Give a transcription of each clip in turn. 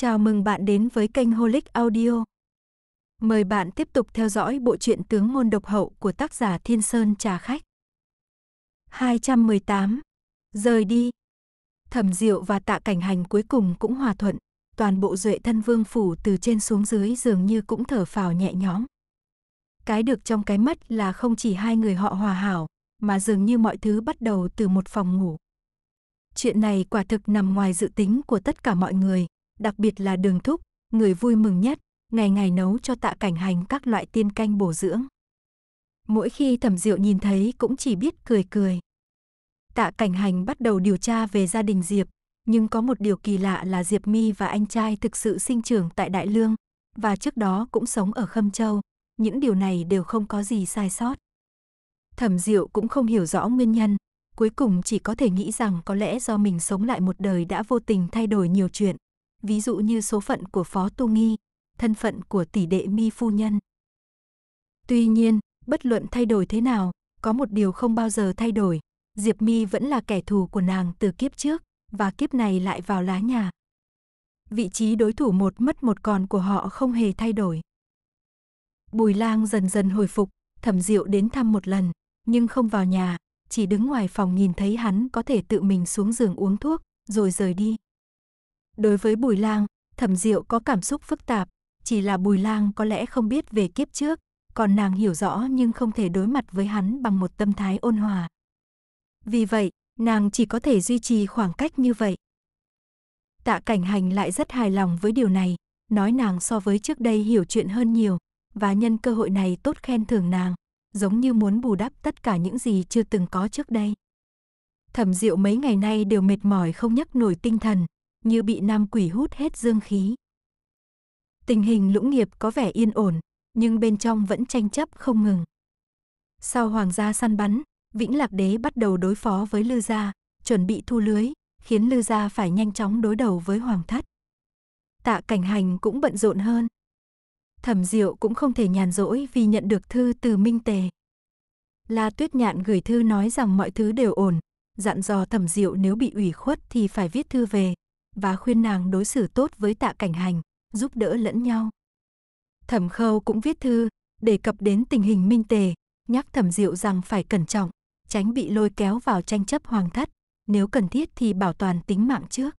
Chào mừng bạn đến với kênh Holic Audio. Mời bạn tiếp tục theo dõi bộ truyện Tướng môn độc hậu của tác giả Thiên Sơn Trà Khách. 218. Rời đi. Thẩm Diệu và Tạ Cảnh Hành cuối cùng cũng hòa thuận, toàn bộ duệ thân vương phủ từ trên xuống dưới dường như cũng thở phào nhẹ nhõm. Cái được trong cái mất là không chỉ hai người họ hòa hảo, mà dường như mọi thứ bắt đầu từ một phòng ngủ. Chuyện này quả thực nằm ngoài dự tính của tất cả mọi người, đặc biệt là đường thúc, người vui mừng nhất, ngày ngày nấu cho tạ cảnh hành các loại tiên canh bổ dưỡng. Mỗi khi thẩm diệu nhìn thấy cũng chỉ biết cười cười. Tạ cảnh hành bắt đầu điều tra về gia đình Diệp, nhưng có một điều kỳ lạ là Diệp My và anh trai thực sự sinh trưởng tại Đại Lương, và trước đó cũng sống ở Khâm Châu, những điều này đều không có gì sai sót. Thẩm Diệu cũng không hiểu rõ nguyên nhân, cuối cùng chỉ có thể nghĩ rằng có lẽ do mình sống lại một đời đã vô tình thay đổi nhiều chuyện, ví dụ như số phận của Phó Tu Nghi, thân phận của tỷ đệ mi phu nhân. Tuy nhiên, bất luận thay đổi thế nào, có một điều không bao giờ thay đổi, Diệp Mi vẫn là kẻ thù của nàng từ kiếp trước và kiếp này lại vào lá nhà. Vị trí đối thủ một mất một còn của họ không hề thay đổi. Bùi Lang dần dần hồi phục, Thẩm Diệu đến thăm một lần, nhưng không vào nhà, chỉ đứng ngoài phòng nhìn thấy hắn có thể tự mình xuống giường uống thuốc rồi rời đi. Đối với Bùi Lang, Thẩm Diệu có cảm xúc phức tạp, chỉ là Bùi Lang có lẽ không biết về kiếp trước, còn nàng hiểu rõ nhưng không thể đối mặt với hắn bằng một tâm thái ôn hòa. Vì vậy, nàng chỉ có thể duy trì khoảng cách như vậy. Tạ Cảnh Hành lại rất hài lòng với điều này, nói nàng so với trước đây hiểu chuyện hơn nhiều, và nhân cơ hội này tốt khen thưởng nàng, giống như muốn bù đắp tất cả những gì chưa từng có trước đây. Thẩm Diệu mấy ngày nay đều mệt mỏi không nhấc nổi tinh thần, như bị nam quỷ hút hết dương khí. Tình hình lũng nghiệp có vẻ yên ổn, nhưng bên trong vẫn tranh chấp không ngừng. Sau hoàng gia săn bắn, Vĩnh Lạc Đế bắt đầu đối phó với Lư Gia, chuẩn bị thu lưới, khiến Lư Gia phải nhanh chóng đối đầu với Hoàng Thất. Tạ Cảnh Hành cũng bận rộn hơn. Thẩm Diệu cũng không thể nhàn rỗi vì nhận được thư từ Minh Tề. La Tuyết Nhạn gửi thư nói rằng mọi thứ đều ổn, dặn dò Thẩm Diệu nếu bị ủy khuất thì phải viết thư về, và khuyên nàng đối xử tốt với tạ cảnh hành, giúp đỡ lẫn nhau. Thẩm Khâu cũng viết thư, đề cập đến tình hình minh tề, nhắc Thẩm Diệu rằng phải cẩn trọng, tránh bị lôi kéo vào tranh chấp hoàng thất, nếu cần thiết thì bảo toàn tính mạng trước.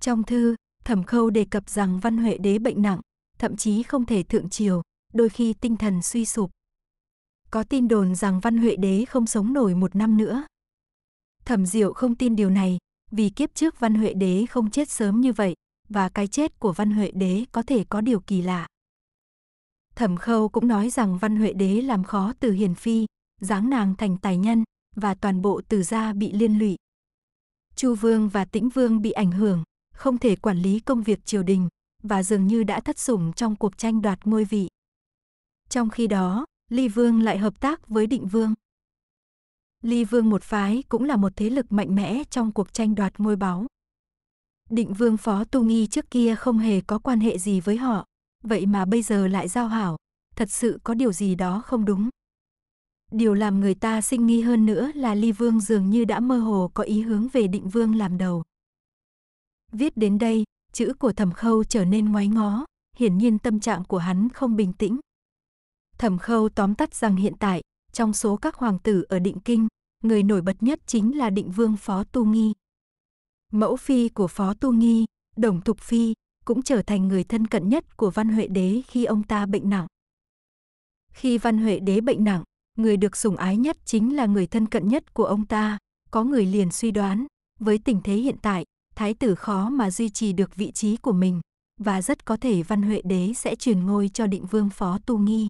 Trong thư, Thẩm Khâu đề cập rằng Văn Huệ đế bệnh nặng, thậm chí không thể thượng triều, đôi khi tinh thần suy sụp. Có tin đồn rằng Văn Huệ đế không sống nổi một năm nữa. Thẩm Diệu không tin điều này, vì kiếp trước Văn Huệ Đế không chết sớm như vậy, và cái chết của Văn Huệ Đế có thể có điều kỳ lạ. Thẩm Khâu cũng nói rằng Văn Huệ Đế làm khó Từ Hiền Phi, giáng nàng thành tài nhân, và toàn bộ Từ gia bị liên lụy. Chu Vương và Tĩnh Vương bị ảnh hưởng, không thể quản lý công việc triều đình, và dường như đã thất sủng trong cuộc tranh đoạt ngôi vị. Trong khi đó, Ly Vương lại hợp tác với Định Vương. Ly Vương một phái cũng là một thế lực mạnh mẽ trong cuộc tranh đoạt ngôi báu. Định Vương Phó Tu Nghi trước kia không hề có quan hệ gì với họ, vậy mà bây giờ lại giao hảo, thật sự có điều gì đó không đúng. Điều làm người ta sinh nghi hơn nữa là Ly Vương dường như đã mơ hồ có ý hướng về Định Vương làm đầu. Viết đến đây, chữ của Thẩm Khâu trở nên ngoái ngó, hiển nhiên tâm trạng của hắn không bình tĩnh. Thẩm Khâu tóm tắt rằng hiện tại, trong số các hoàng tử ở Định Kinh, người nổi bật nhất chính là định vương Phó Tu Nghi. Mẫu phi của Phó Tu Nghi, Đồng Thục Phi, cũng trở thành người thân cận nhất của Văn Huệ Đế khi ông ta bệnh nặng. Khi Văn Huệ Đế bệnh nặng, người được sủng ái nhất chính là người thân cận nhất của ông ta, có người liền suy đoán, với tình thế hiện tại, thái tử khó mà duy trì được vị trí của mình và rất có thể Văn Huệ Đế sẽ truyền ngôi cho Định Vương Phó Tu Nghi.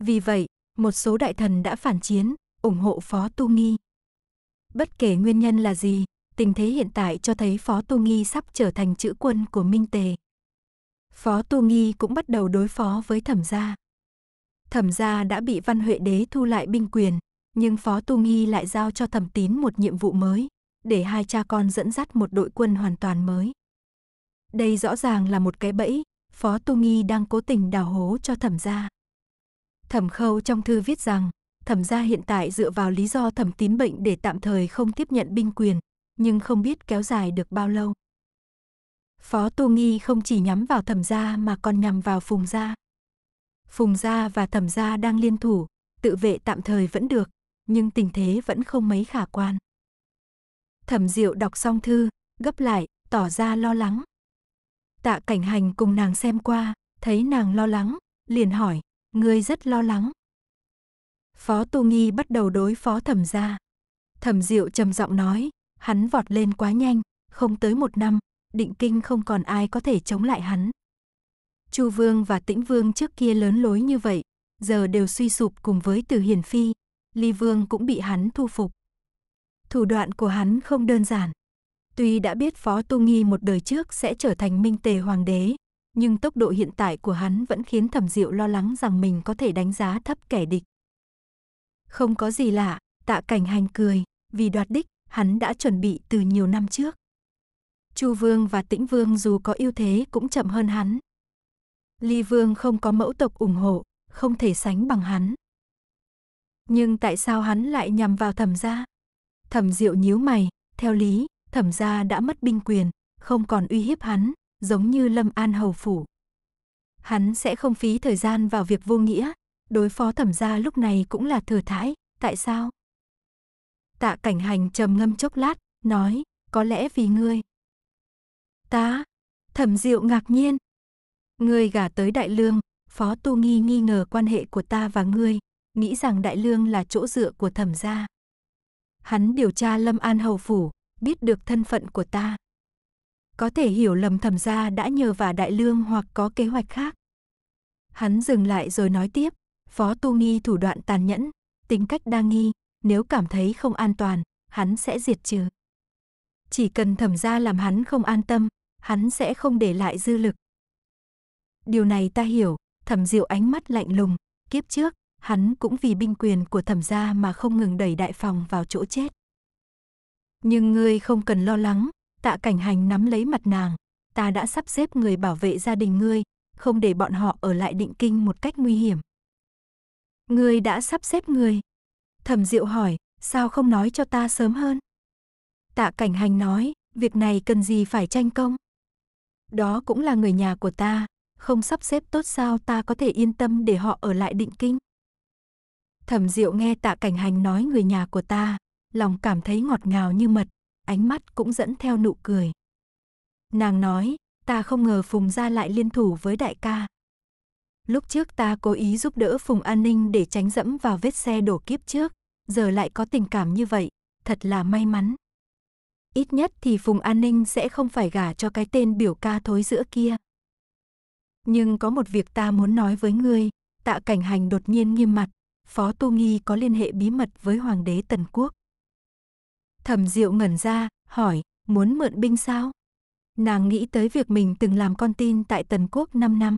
Vì vậy, một số đại thần đã phản chiến, ủng hộ Phó Tu Nghi. Bất kể nguyên nhân là gì, tình thế hiện tại cho thấy Phó Tu Nghi sắp trở thành chữ quân của Minh Tề. Phó Tu Nghi cũng bắt đầu đối phó với thẩm gia. Thẩm gia đã bị Văn Huệ Đế thu lại binh quyền, nhưng Phó Tu Nghi lại giao cho thẩm tín một nhiệm vụ mới, để hai cha con dẫn dắt một đội quân hoàn toàn mới. Đây rõ ràng là một cái bẫy, Phó Tu Nghi đang cố tình đào hố cho thẩm gia. Thẩm Khâu trong thư viết rằng, thẩm gia hiện tại dựa vào lý do thẩm tín bệnh để tạm thời không tiếp nhận binh quyền, nhưng không biết kéo dài được bao lâu. Phó Tu Nghi không chỉ nhắm vào thẩm gia mà còn nhằm vào phùng gia. Phùng gia và thẩm gia đang liên thủ, tự vệ tạm thời vẫn được, nhưng tình thế vẫn không mấy khả quan. Thẩm Diệu đọc xong thư, gấp lại, tỏ ra lo lắng. Tạ Cảnh Hành cùng nàng xem qua, thấy nàng lo lắng, liền hỏi, ngươi rất lo lắng, Phó Tu Nghi bắt đầu đối phó thẩm gia. Thẩm Diệu trầm giọng nói, hắn vọt lên quá nhanh, không tới một năm, định kinh không còn ai có thể chống lại hắn. Chu Vương và Tĩnh Vương trước kia lớn lối như vậy, giờ đều suy sụp cùng với Từ Hiền Phi, Ly Vương cũng bị hắn thu phục. Thủ đoạn của hắn không đơn giản. Tuy đã biết Phó Tu Nghi một đời trước sẽ trở thành Minh Tề Hoàng đế, nhưng tốc độ hiện tại của hắn vẫn khiến Thẩm Diệu lo lắng rằng mình có thể đánh giá thấp kẻ địch. Không có gì lạ, tạ cảnh hành cười, vì đoạt đích, hắn đã chuẩn bị từ nhiều năm trước. Chu Vương và Tĩnh Vương dù có ưu thế cũng chậm hơn hắn. Ly Vương không có mẫu tộc ủng hộ, không thể sánh bằng hắn. Nhưng tại sao hắn lại nhằm vào thẩm gia? Thẩm Diệu nhíu mày, theo lý, thẩm gia đã mất binh quyền, không còn uy hiếp hắn, giống như Lâm An hầu phủ. Hắn sẽ không phí thời gian vào việc vô nghĩa, Đối phó thẩm gia lúc này cũng là thừa thãi, tại sao? Tạ cảnh hành trầm ngâm chốc lát, nói, có lẽ vì ngươi. Ta, thẩm diệu ngạc nhiên. Ngươi gả tới đại lương, phó tu nghi nghi ngờ quan hệ của ta và ngươi, nghĩ rằng đại lương là chỗ dựa của thẩm gia. Hắn điều tra lâm an hầu phủ, biết được thân phận của ta. Có thể hiểu lầm thẩm gia đã nhờ vả đại lương hoặc có kế hoạch khác. Hắn dừng lại rồi nói tiếp, Phó Tu Nghi thủ đoạn tàn nhẫn, tính cách đa nghi, nếu cảm thấy không an toàn, hắn sẽ diệt trừ. Chỉ cần thẩm ra làm hắn không an tâm, hắn sẽ không để lại dư lực. Điều này ta hiểu, thẩm diệu ánh mắt lạnh lùng, kiếp trước, hắn cũng vì binh quyền của thẩm gia mà không ngừng đẩy đại phòng vào chỗ chết. Nhưng ngươi không cần lo lắng, tạ cảnh hành nắm lấy mặt nàng, ta đã sắp xếp người bảo vệ gia đình ngươi, không để bọn họ ở lại định kinh một cách nguy hiểm. Ngươi đã sắp xếp người. Thẩm Diệu hỏi, sao không nói cho ta sớm hơn? Tạ Cảnh Hành nói, việc này cần gì phải tranh công? Đó cũng là người nhà của ta, không sắp xếp tốt sao ta có thể yên tâm để họ ở lại định kinh. Thẩm Diệu nghe Tạ Cảnh Hành nói người nhà của ta, lòng cảm thấy ngọt ngào như mật, ánh mắt cũng dẫn theo nụ cười. Nàng nói, ta không ngờ Phùng gia lại liên thủ với đại ca. Lúc trước ta cố ý giúp đỡ Phùng An Ninh để tránh dẫm vào vết xe đổ kiếp trước, giờ lại có tình cảm như vậy, thật là may mắn. Ít nhất thì Phùng An Ninh sẽ không phải gả cho cái tên biểu ca thối giữa kia. Nhưng có một việc ta muốn nói với ngươi, tạ cảnh hành đột nhiên nghiêm mặt, Phó Tu Nghi có liên hệ bí mật với Hoàng đế Tần Quốc. Thẩm Diệu ngẩn ra, hỏi, muốn mượn binh sao? Nàng nghĩ tới việc mình từng làm con tin tại Tần Quốc 5 năm.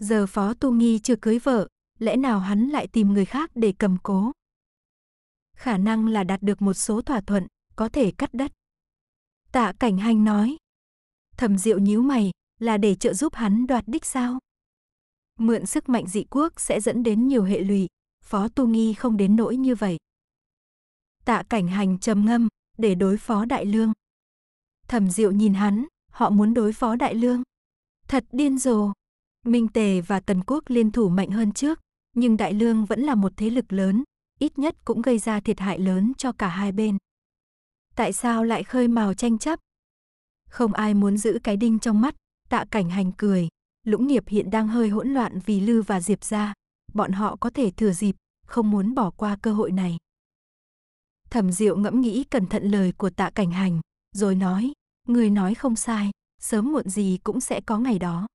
Giờ Phó Tu Nghi chưa cưới vợ, lẽ nào hắn lại tìm người khác để cầm cố? Khả năng là đạt được một số thỏa thuận, có thể cắt đất. Tạ Cảnh Hành nói. Thẩm Diệu nhíu mày, là để trợ giúp hắn đoạt đích sao? Mượn sức mạnh dị quốc sẽ dẫn đến nhiều hệ lụy, Phó Tu Nghi không đến nỗi như vậy. Tạ Cảnh Hành trầm ngâm, để đối phó Đại Lương. Thẩm Diệu nhìn hắn, họ muốn đối phó Đại Lương. Thật điên rồ. Minh Tề và Tần Quốc liên thủ mạnh hơn trước, nhưng Đại Lương vẫn là một thế lực lớn, ít nhất cũng gây ra thiệt hại lớn cho cả hai bên. Tại sao lại khơi mào tranh chấp? Không ai muốn giữ cái đinh trong mắt, tạ cảnh hành cười, lũng nghiệp hiện đang hơi hỗn loạn vì Lư và Diệp ra, bọn họ có thể thừa dịp, không muốn bỏ qua cơ hội này. Thẩm Diệu ngẫm nghĩ cẩn thận lời của tạ cảnh hành, rồi nói, người nói không sai, sớm muộn gì cũng sẽ có ngày đó.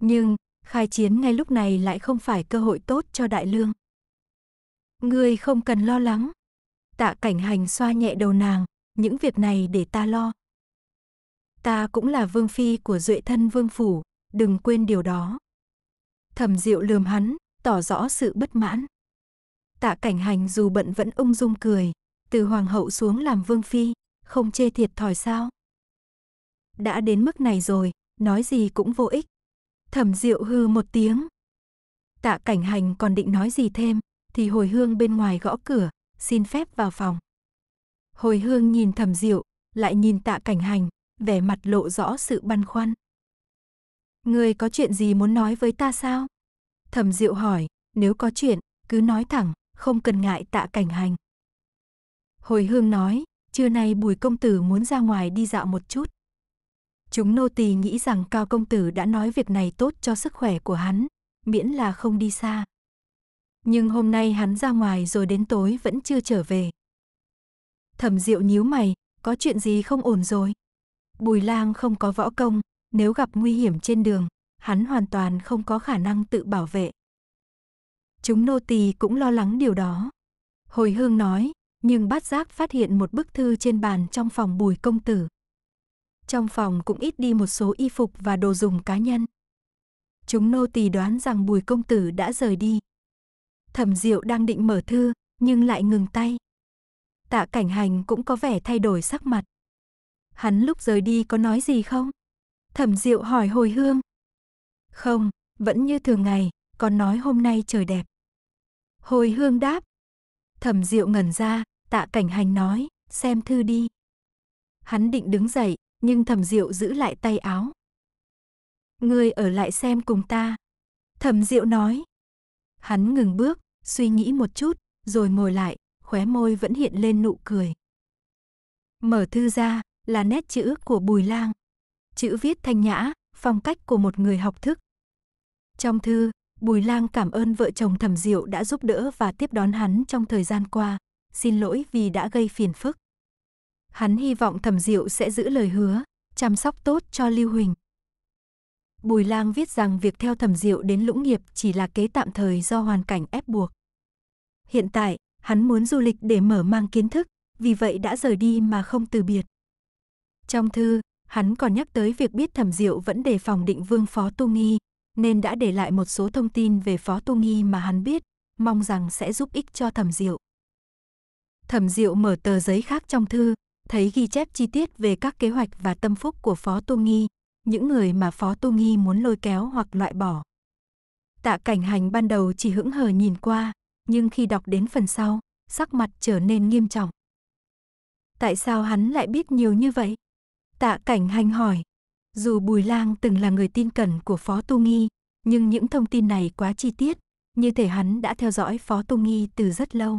Nhưng, khai chiến ngay lúc này lại không phải cơ hội tốt cho đại lương. Ngươi không cần lo lắng. Tạ cảnh hành xoa nhẹ đầu nàng, những việc này để ta lo. Ta cũng là vương phi của duệ thân vương phủ, đừng quên điều đó. Thẩm diệu lườm hắn, tỏ rõ sự bất mãn. Tạ cảnh hành dù bận vẫn ung dung cười, từ hoàng hậu xuống làm vương phi, không chê thiệt thòi sao. Đã đến mức này rồi, nói gì cũng vô ích. Thẩm Diệu hừ một tiếng. Tạ Cảnh Hành còn định nói gì thêm, thì Hồi Hương bên ngoài gõ cửa, xin phép vào phòng. Hồi Hương nhìn Thẩm Diệu, lại nhìn Tạ Cảnh Hành, vẻ mặt lộ rõ sự băn khoăn. Ngươi có chuyện gì muốn nói với ta sao? Thẩm Diệu hỏi, nếu có chuyện, cứ nói thẳng, không cần ngại Tạ Cảnh Hành. Hồi Hương nói, trưa nay Bùi công tử muốn ra ngoài đi dạo một chút. Chúng nô tỳ nghĩ rằng Cao công tử đã nói việc này tốt cho sức khỏe của hắn, miễn là không đi xa. Nhưng hôm nay hắn ra ngoài rồi đến tối vẫn chưa trở về. Thẩm Diệu nhíu mày, có chuyện gì không ổn rồi? Bùi Lang không có võ công, nếu gặp nguy hiểm trên đường, hắn hoàn toàn không có khả năng tự bảo vệ. Chúng nô tỳ cũng lo lắng điều đó. Hồi Hương nói, nhưng Bát Giác phát hiện một bức thư trên bàn trong phòng Bùi công tử trong phòng cũng ít đi một số y phục và đồ dùng cá nhân. Chúng nô tỳ đoán rằng Bùi công tử đã rời đi. Thẩm Diệu đang định mở thư, nhưng lại ngừng tay. Tạ Cảnh Hành cũng có vẻ thay đổi sắc mặt. Hắn lúc rời đi có nói gì không? Thẩm Diệu hỏi Hồi Hương. Không, vẫn như thường ngày, còn nói hôm nay trời đẹp. Hồi Hương đáp. Thẩm Diệu ngẩn ra, Tạ Cảnh Hành nói, xem thư đi. Hắn định đứng dậy, nhưng thẩm diệu giữ lại tay áo. Ngươi ở lại xem cùng ta. Thẩm diệu nói. Hắn ngừng bước, suy nghĩ một chút, rồi ngồi lại, khóe môi vẫn hiện lên nụ cười. Mở thư ra là nét chữ của Bùi Lang. Chữ viết thanh nhã, phong cách của một người học thức. Trong thư, Bùi Lang cảm ơn vợ chồng Thẩm Diệu đã giúp đỡ và tiếp đón hắn trong thời gian qua, xin lỗi vì đã gây phiền phức. Hắn hy vọng Thẩm Diệu sẽ giữ lời hứa, chăm sóc tốt cho Lưu Huỳnh. Bùi Lang viết rằng việc theo Thẩm Diệu đến Lũng Nghiệp chỉ là kế tạm thời do hoàn cảnh ép buộc. Hiện tại, hắn muốn du lịch để mở mang kiến thức, vì vậy đã rời đi mà không từ biệt. Trong thư, hắn còn nhắc tới việc biết Thẩm Diệu vẫn đề phòng định vương Phó Tu Nghi, nên đã để lại một số thông tin về Phó Tu Nghi mà hắn biết, mong rằng sẽ giúp ích cho Thẩm Diệu. Thẩm Diệu mở tờ giấy khác trong thư, thấy ghi chép chi tiết về các kế hoạch và tâm phúc của Phó Tô Nghi, những người mà Phó Tô Nghi muốn lôi kéo hoặc loại bỏ. Tạ cảnh hành ban đầu chỉ hững hờ nhìn qua, nhưng khi đọc đến phần sau, sắc mặt trở nên nghiêm trọng. Tại sao hắn lại biết nhiều như vậy? Tạ cảnh hành hỏi. Dù Bùi Lang từng là người tin cẩn của Phó Tô Nghi, nhưng những thông tin này quá chi tiết, như thể hắn đã theo dõi Phó Tô Nghi từ rất lâu.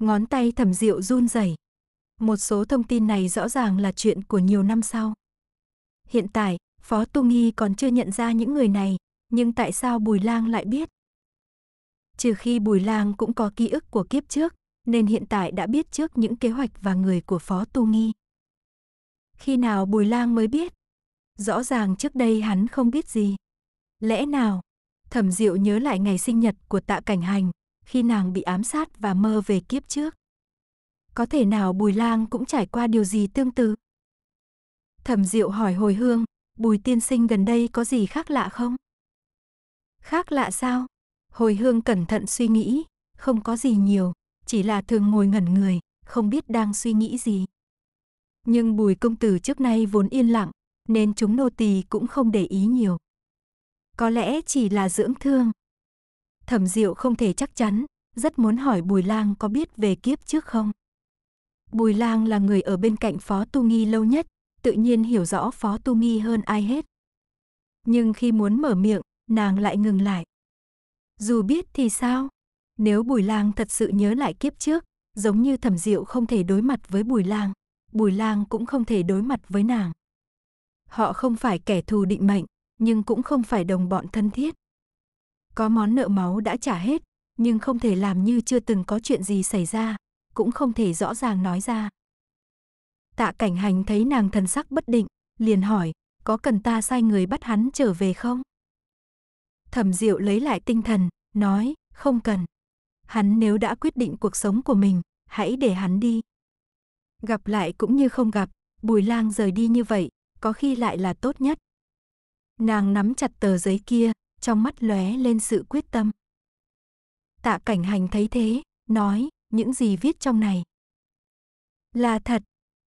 Ngón tay thẩm diệu run rẩy, một số thông tin này rõ ràng là chuyện của nhiều năm sau. Hiện tại, Phó Tu Nghi còn chưa nhận ra những người này, nhưng tại sao Bùi Lang lại biết? Trừ khi Bùi Lang cũng có ký ức của kiếp trước, nên hiện tại đã biết trước những kế hoạch và người của Phó Tu Nghi. Khi nào Bùi Lang mới biết? Rõ ràng trước đây hắn không biết gì. Lẽ nào? Thẩm Diệu nhớ lại ngày sinh nhật của Tạ Cảnh Hành, khi nàng bị ám sát và mơ về kiếp trước có thể nào Bùi Lang cũng trải qua điều gì tương tự? Thẩm Diệu hỏi hồi hương, Bùi tiên sinh gần đây có gì khác lạ không? Khác lạ sao? Hồi hương cẩn thận suy nghĩ, không có gì nhiều, chỉ là thường ngồi ngẩn người, không biết đang suy nghĩ gì. Nhưng Bùi công tử trước nay vốn yên lặng, nên chúng nô tỳ cũng không để ý nhiều. Có lẽ chỉ là dưỡng thương. Thẩm Diệu không thể chắc chắn, rất muốn hỏi Bùi Lang có biết về kiếp trước không. Bùi Lang là người ở bên cạnh Phó Tu Nghi lâu nhất, tự nhiên hiểu rõ Phó Tu Nghi hơn ai hết. Nhưng khi muốn mở miệng, nàng lại ngừng lại. Dù biết thì sao? Nếu Bùi Lang thật sự nhớ lại kiếp trước, giống như Thẩm Diệu không thể đối mặt với Bùi Lang, Bùi Lang cũng không thể đối mặt với nàng. Họ không phải kẻ thù định mệnh, nhưng cũng không phải đồng bọn thân thiết. Có món nợ máu đã trả hết, nhưng không thể làm như chưa từng có chuyện gì xảy ra cũng không thể rõ ràng nói ra. Tạ cảnh hành thấy nàng thần sắc bất định, liền hỏi, có cần ta sai người bắt hắn trở về không? Thẩm diệu lấy lại tinh thần, nói, không cần. Hắn nếu đã quyết định cuộc sống của mình, hãy để hắn đi. Gặp lại cũng như không gặp, bùi lang rời đi như vậy, có khi lại là tốt nhất. Nàng nắm chặt tờ giấy kia, trong mắt lóe lên sự quyết tâm. Tạ cảnh hành thấy thế, nói, những gì viết trong này. Là thật,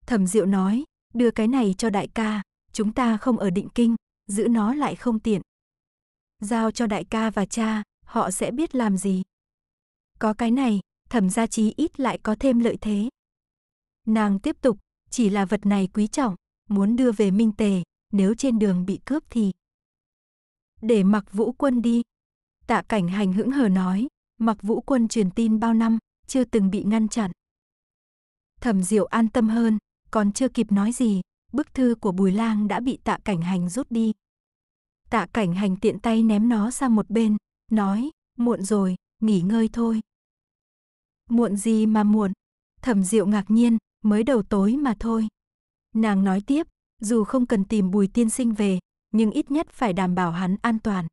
thẩm diệu nói, đưa cái này cho đại ca, chúng ta không ở định kinh, giữ nó lại không tiện. Giao cho đại ca và cha, họ sẽ biết làm gì. Có cái này, thẩm gia trí ít lại có thêm lợi thế. Nàng tiếp tục, chỉ là vật này quý trọng, muốn đưa về minh tề, nếu trên đường bị cướp thì. Để mặc vũ quân đi. Tạ cảnh hành hững hờ nói, mặc vũ quân truyền tin bao năm, chưa từng bị ngăn chặn. Thẩm Diệu an tâm hơn, còn chưa kịp nói gì, bức thư của Bùi Lang đã bị Tạ Cảnh Hành rút đi. Tạ Cảnh Hành tiện tay ném nó sang một bên, nói, muộn rồi, nghỉ ngơi thôi. Muộn gì mà muộn? Thẩm Diệu ngạc nhiên, mới đầu tối mà thôi. Nàng nói tiếp, dù không cần tìm Bùi tiên sinh về, nhưng ít nhất phải đảm bảo hắn an toàn.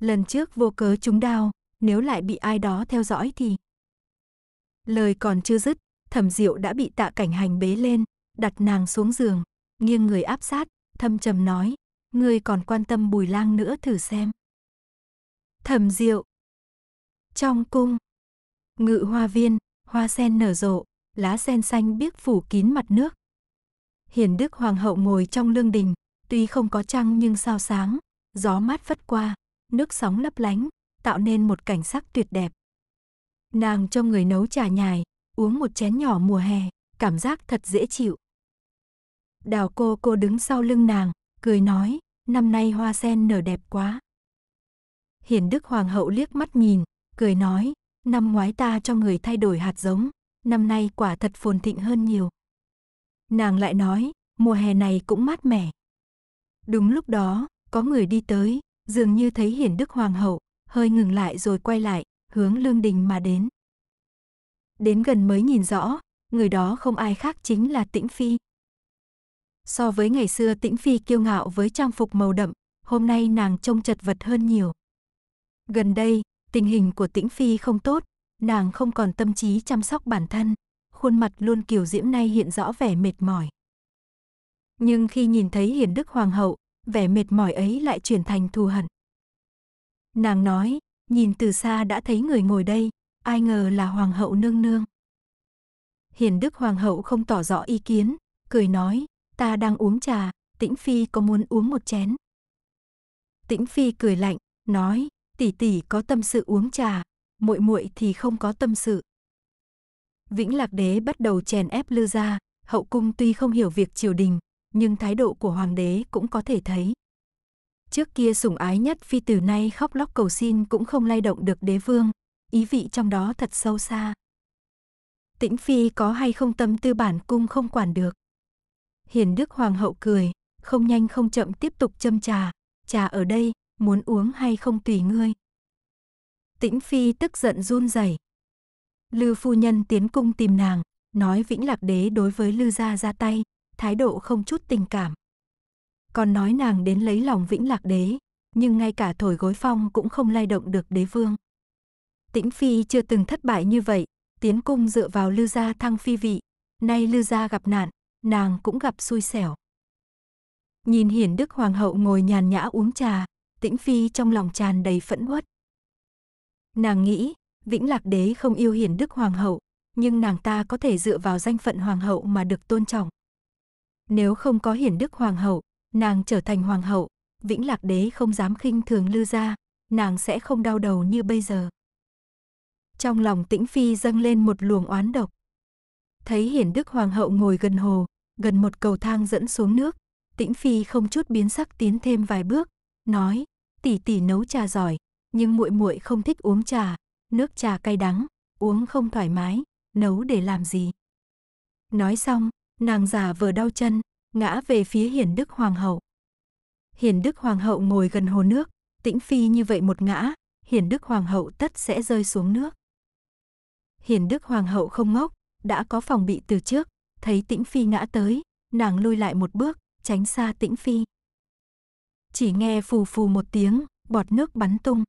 Lần trước vô cớ chúng đau, nếu lại bị ai đó theo dõi thì Lời còn chưa dứt, thẩm diệu đã bị tạ cảnh hành bế lên, đặt nàng xuống giường, nghiêng người áp sát, thâm trầm nói, ngươi còn quan tâm bùi lang nữa thử xem. Thẩm diệu Trong cung Ngự hoa viên, hoa sen nở rộ, lá sen xanh biếc phủ kín mặt nước. Hiền Đức Hoàng hậu ngồi trong lương đình, tuy không có trăng nhưng sao sáng, gió mát phất qua, nước sóng lấp lánh, tạo nên một cảnh sắc tuyệt đẹp. Nàng cho người nấu trà nhài, uống một chén nhỏ mùa hè, cảm giác thật dễ chịu. Đào cô cô đứng sau lưng nàng, cười nói, năm nay hoa sen nở đẹp quá. hiển Đức Hoàng hậu liếc mắt nhìn, cười nói, năm ngoái ta cho người thay đổi hạt giống, năm nay quả thật phồn thịnh hơn nhiều. Nàng lại nói, mùa hè này cũng mát mẻ. Đúng lúc đó, có người đi tới, dường như thấy hiển Đức Hoàng hậu, hơi ngừng lại rồi quay lại, hướng lương đình mà đến. Đến gần mới nhìn rõ, người đó không ai khác chính là Tĩnh Phi. So với ngày xưa Tĩnh Phi kiêu ngạo với trang phục màu đậm, hôm nay nàng trông chật vật hơn nhiều. Gần đây, tình hình của Tĩnh Phi không tốt, nàng không còn tâm trí chăm sóc bản thân, khuôn mặt luôn kiều diễm nay hiện rõ vẻ mệt mỏi. Nhưng khi nhìn thấy Hiền Đức Hoàng hậu, vẻ mệt mỏi ấy lại chuyển thành thù hận. Nàng nói, nhìn từ xa đã thấy người ngồi đây, ai ngờ là hoàng hậu nương nương. Hiền đức hoàng hậu không tỏ rõ ý kiến, cười nói, ta đang uống trà, tĩnh phi có muốn uống một chén. Tĩnh phi cười lạnh, nói, tỷ tỷ có tâm sự uống trà, muội muội thì không có tâm sự. Vĩnh Lạc đế bắt đầu chèn ép Lư gia, hậu cung tuy không hiểu việc triều đình, nhưng thái độ của hoàng đế cũng có thể thấy. Trước kia sủng ái nhất phi từ nay khóc lóc cầu xin cũng không lay động được đế vương, ý vị trong đó thật sâu xa. Tĩnh phi có hay không tâm tư bản cung không quản được. Hiền đức hoàng hậu cười, không nhanh không chậm tiếp tục châm trà, trà ở đây, muốn uống hay không tùy ngươi. Tĩnh phi tức giận run rẩy. Lư phu nhân tiến cung tìm nàng, nói Vĩnh Lạc đế đối với Lư gia ra tay, thái độ không chút tình cảm còn nói nàng đến lấy lòng vĩnh lạc đế, nhưng ngay cả thổi gối phong cũng không lay động được đế vương. Tĩnh Phi chưa từng thất bại như vậy, tiến cung dựa vào Lư Gia thăng phi vị, nay Lư Gia gặp nạn, nàng cũng gặp xui xẻo. Nhìn hiển đức hoàng hậu ngồi nhàn nhã uống trà, Tĩnh Phi trong lòng tràn đầy phẫn uất. Nàng nghĩ, Vĩnh Lạc Đế không yêu hiển đức hoàng hậu, nhưng nàng ta có thể dựa vào danh phận hoàng hậu mà được tôn trọng. Nếu không có hiển đức hoàng hậu, Nàng trở thành hoàng hậu, Vĩnh Lạc đế không dám khinh thường Lư gia, nàng sẽ không đau đầu như bây giờ. Trong lòng Tĩnh Phi dâng lên một luồng oán độc. Thấy Hiển Đức hoàng hậu ngồi gần hồ, gần một cầu thang dẫn xuống nước, Tĩnh Phi không chút biến sắc tiến thêm vài bước, nói: "Tỷ tỷ nấu trà giỏi, nhưng muội muội không thích uống trà, nước trà cay đắng, uống không thoải mái, nấu để làm gì?" Nói xong, nàng giả vờ đau chân, ngã về phía Hiển Đức Hoàng hậu. Hiển Đức Hoàng hậu ngồi gần hồ nước, tĩnh phi như vậy một ngã, Hiển Đức Hoàng hậu tất sẽ rơi xuống nước. Hiển Đức Hoàng hậu không ngốc, đã có phòng bị từ trước, thấy tĩnh phi ngã tới, nàng lui lại một bước, tránh xa tĩnh phi. Chỉ nghe phù phù một tiếng, bọt nước bắn tung.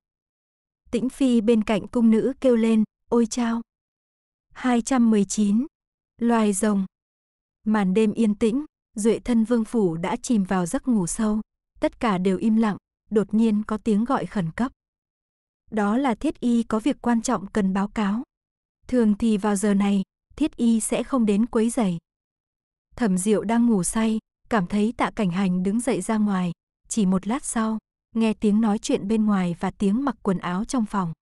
Tĩnh phi bên cạnh cung nữ kêu lên, ôi chao. 219. Loài rồng. Màn đêm yên tĩnh, Duệ thân vương phủ đã chìm vào giấc ngủ sâu, tất cả đều im lặng, đột nhiên có tiếng gọi khẩn cấp. Đó là thiết y có việc quan trọng cần báo cáo. Thường thì vào giờ này, thiết y sẽ không đến quấy rầy. Thẩm Diệu đang ngủ say, cảm thấy Tạ Cảnh Hành đứng dậy ra ngoài, chỉ một lát sau, nghe tiếng nói chuyện bên ngoài và tiếng mặc quần áo trong phòng.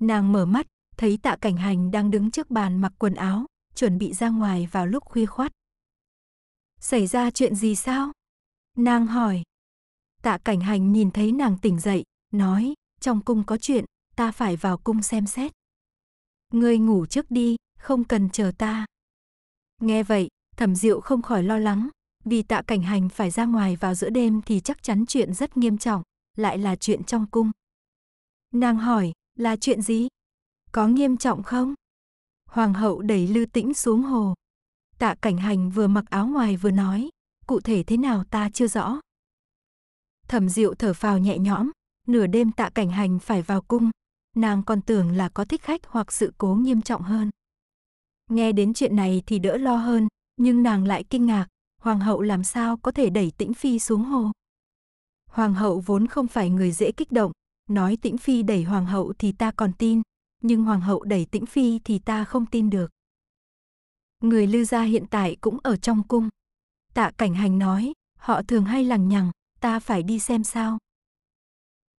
Nàng mở mắt, thấy Tạ Cảnh Hành đang đứng trước bàn mặc quần áo, chuẩn bị ra ngoài vào lúc khuya khoắt. Xảy ra chuyện gì sao? Nàng hỏi. Tạ cảnh hành nhìn thấy nàng tỉnh dậy, nói, trong cung có chuyện, ta phải vào cung xem xét. Ngươi ngủ trước đi, không cần chờ ta. Nghe vậy, thẩm diệu không khỏi lo lắng, vì tạ cảnh hành phải ra ngoài vào giữa đêm thì chắc chắn chuyện rất nghiêm trọng, lại là chuyện trong cung. Nàng hỏi, là chuyện gì? Có nghiêm trọng không? Hoàng hậu đẩy lư tĩnh xuống hồ, Tạ cảnh hành vừa mặc áo ngoài vừa nói, cụ thể thế nào ta chưa rõ. Thẩm diệu thở phào nhẹ nhõm, nửa đêm tạ cảnh hành phải vào cung, nàng còn tưởng là có thích khách hoặc sự cố nghiêm trọng hơn. Nghe đến chuyện này thì đỡ lo hơn, nhưng nàng lại kinh ngạc, hoàng hậu làm sao có thể đẩy tĩnh phi xuống hồ. Hoàng hậu vốn không phải người dễ kích động, nói tĩnh phi đẩy hoàng hậu thì ta còn tin, nhưng hoàng hậu đẩy tĩnh phi thì ta không tin được người Lư gia hiện tại cũng ở trong cung. Tạ Cảnh Hành nói, họ thường hay lằng nhằng, ta phải đi xem sao.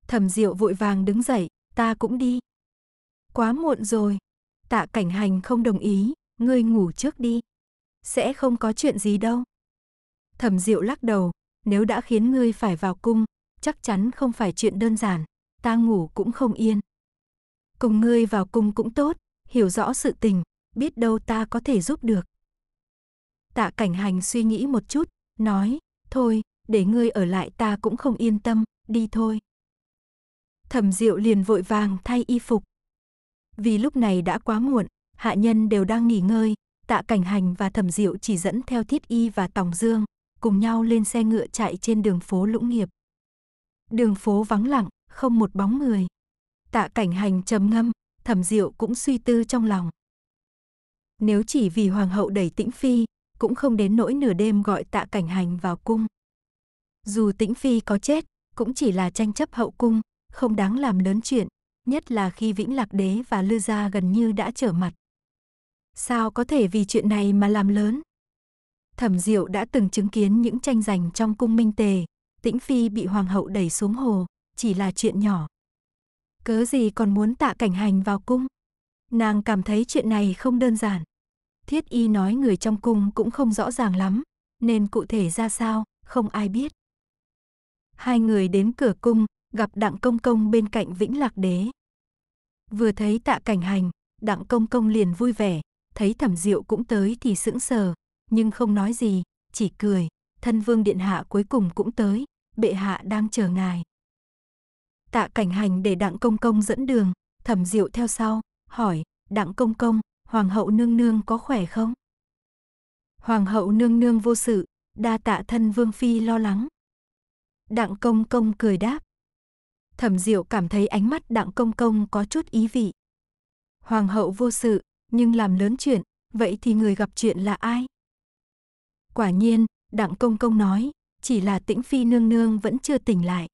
Thẩm Diệu vội vàng đứng dậy, ta cũng đi. Quá muộn rồi. Tạ Cảnh Hành không đồng ý, ngươi ngủ trước đi. Sẽ không có chuyện gì đâu. Thẩm Diệu lắc đầu, nếu đã khiến ngươi phải vào cung, chắc chắn không phải chuyện đơn giản, ta ngủ cũng không yên. Cùng ngươi vào cung cũng tốt, hiểu rõ sự tình, biết đâu ta có thể giúp được. Tạ cảnh hành suy nghĩ một chút, nói, thôi, để ngươi ở lại ta cũng không yên tâm, đi thôi. Thẩm Diệu liền vội vàng thay y phục. Vì lúc này đã quá muộn, hạ nhân đều đang nghỉ ngơi, Tạ Cảnh Hành và Thẩm Diệu chỉ dẫn theo Thiết Y và Tòng Dương, cùng nhau lên xe ngựa chạy trên đường phố Lũng Nghiệp. Đường phố vắng lặng, không một bóng người. Tạ Cảnh Hành trầm ngâm, Thẩm Diệu cũng suy tư trong lòng. Nếu chỉ vì hoàng hậu đẩy tĩnh phi, cũng không đến nỗi nửa đêm gọi tạ cảnh hành vào cung. Dù tĩnh phi có chết, cũng chỉ là tranh chấp hậu cung, không đáng làm lớn chuyện, nhất là khi Vĩnh Lạc Đế và Lư Gia gần như đã trở mặt. Sao có thể vì chuyện này mà làm lớn? Thẩm Diệu đã từng chứng kiến những tranh giành trong cung Minh Tề, Tĩnh Phi bị hoàng hậu đẩy xuống hồ, chỉ là chuyện nhỏ. Cớ gì còn muốn tạ cảnh hành vào cung? Nàng cảm thấy chuyện này không đơn giản. Thiết y nói người trong cung cũng không rõ ràng lắm, nên cụ thể ra sao, không ai biết. Hai người đến cửa cung, gặp đặng công công bên cạnh vĩnh lạc đế. Vừa thấy tạ cảnh hành, đặng công công liền vui vẻ, thấy thẩm diệu cũng tới thì sững sờ, nhưng không nói gì, chỉ cười, thân vương điện hạ cuối cùng cũng tới, bệ hạ đang chờ ngài. Tạ cảnh hành để đặng công công dẫn đường, thẩm diệu theo sau, hỏi, đặng công công, hoàng hậu nương nương có khỏe không? Hoàng hậu nương nương vô sự, đa tạ thân vương phi lo lắng. Đặng công công cười đáp. Thẩm diệu cảm thấy ánh mắt đặng công công có chút ý vị. Hoàng hậu vô sự, nhưng làm lớn chuyện, vậy thì người gặp chuyện là ai? Quả nhiên, đặng công công nói, chỉ là tĩnh phi nương nương vẫn chưa tỉnh lại.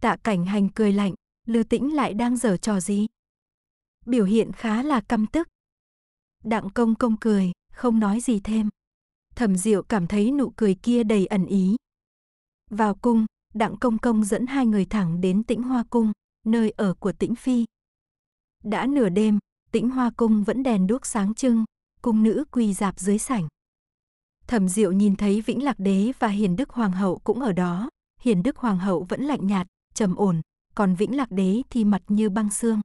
Tạ cảnh hành cười lạnh, lư tĩnh lại đang dở trò gì? biểu hiện khá là căm tức. Đặng công công cười, không nói gì thêm. Thẩm Diệu cảm thấy nụ cười kia đầy ẩn ý. Vào cung, Đặng Công Công dẫn hai người thẳng đến Tĩnh Hoa Cung, nơi ở của Tĩnh Phi. Đã nửa đêm, Tĩnh Hoa Cung vẫn đèn đuốc sáng trưng, cung nữ quỳ dạp dưới sảnh. Thẩm Diệu nhìn thấy Vĩnh Lạc Đế và Hiền Đức Hoàng hậu cũng ở đó, Hiền Đức Hoàng hậu vẫn lạnh nhạt, trầm ổn, còn Vĩnh Lạc Đế thì mặt như băng xương.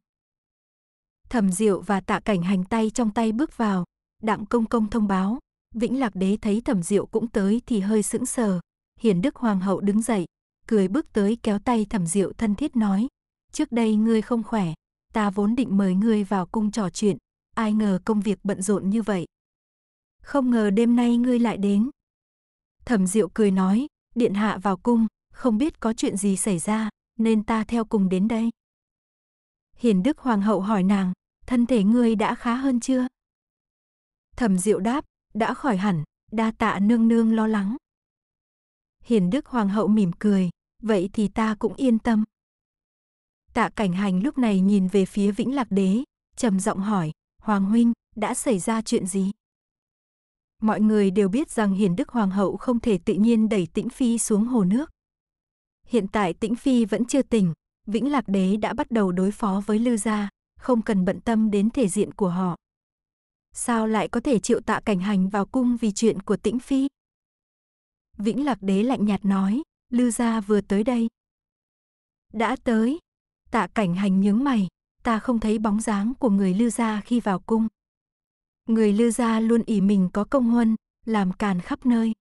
Thẩm Diệu và Tạ Cảnh hành tay trong tay bước vào, Đặng Công Công thông báo, Vĩnh Lạc Đế thấy Thẩm Diệu cũng tới thì hơi sững sờ. Hiền Đức Hoàng hậu đứng dậy, cười bước tới kéo tay Thẩm Diệu thân thiết nói, trước đây ngươi không khỏe, ta vốn định mời ngươi vào cung trò chuyện, ai ngờ công việc bận rộn như vậy. Không ngờ đêm nay ngươi lại đến. Thẩm Diệu cười nói, điện hạ vào cung, không biết có chuyện gì xảy ra, nên ta theo cùng đến đây. Hiền Đức Hoàng hậu hỏi nàng, thân thể ngươi đã khá hơn chưa? Thẩm Diệu đáp, đã khỏi hẳn, đa tạ nương nương lo lắng. Hiền Đức Hoàng hậu mỉm cười, vậy thì ta cũng yên tâm. Tạ Cảnh Hành lúc này nhìn về phía Vĩnh Lạc Đế, trầm giọng hỏi, Hoàng huynh, đã xảy ra chuyện gì? Mọi người đều biết rằng Hiền Đức Hoàng hậu không thể tự nhiên đẩy Tĩnh Phi xuống hồ nước. Hiện tại Tĩnh Phi vẫn chưa tỉnh, Vĩnh Lạc Đế đã bắt đầu đối phó với Lư Gia, không cần bận tâm đến thể diện của họ. Sao lại có thể chịu tạ cảnh hành vào cung vì chuyện của tĩnh phi? Vĩnh lạc đế lạnh nhạt nói, Lưu gia vừa tới đây. Đã tới. Tạ cảnh hành nhướng mày, ta không thấy bóng dáng của người Lưu gia khi vào cung. Người Lưu gia luôn ỷ mình có công huân, làm càn khắp nơi.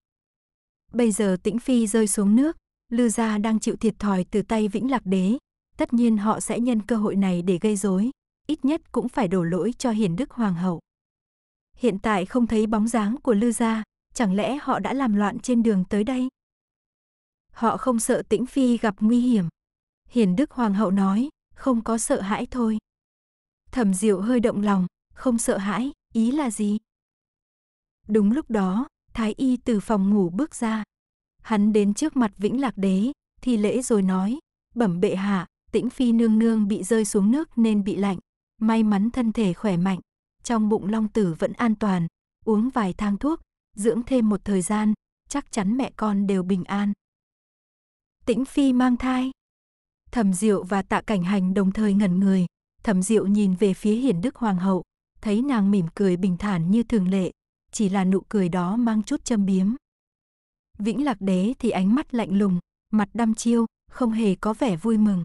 Bây giờ Tĩnh Phi rơi xuống nước, Lưu gia đang chịu thiệt thòi từ tay Vĩnh Lạc đế, tất nhiên họ sẽ nhân cơ hội này để gây rối ít nhất cũng phải đổ lỗi cho Hiền Đức Hoàng hậu. Hiện tại không thấy bóng dáng của Lư gia, chẳng lẽ họ đã làm loạn trên đường tới đây? Họ không sợ Tĩnh Phi gặp nguy hiểm. Hiền Đức Hoàng hậu nói, không có sợ hãi thôi. Thẩm Diệu hơi động lòng, không sợ hãi, ý là gì? Đúng lúc đó, Thái Y từ phòng ngủ bước ra. Hắn đến trước mặt Vĩnh Lạc Đế, thì lễ rồi nói, bẩm bệ hạ, tĩnh phi nương nương bị rơi xuống nước nên bị lạnh, May mắn thân thể khỏe mạnh, trong bụng long tử vẫn an toàn, uống vài thang thuốc, dưỡng thêm một thời gian, chắc chắn mẹ con đều bình an. Tĩnh Phi mang thai. Thẩm Diệu và Tạ Cảnh Hành đồng thời ngẩn người, Thẩm Diệu nhìn về phía Hiển Đức Hoàng hậu, thấy nàng mỉm cười bình thản như thường lệ, chỉ là nụ cười đó mang chút châm biếm. Vĩnh Lạc Đế thì ánh mắt lạnh lùng, mặt đăm chiêu, không hề có vẻ vui mừng.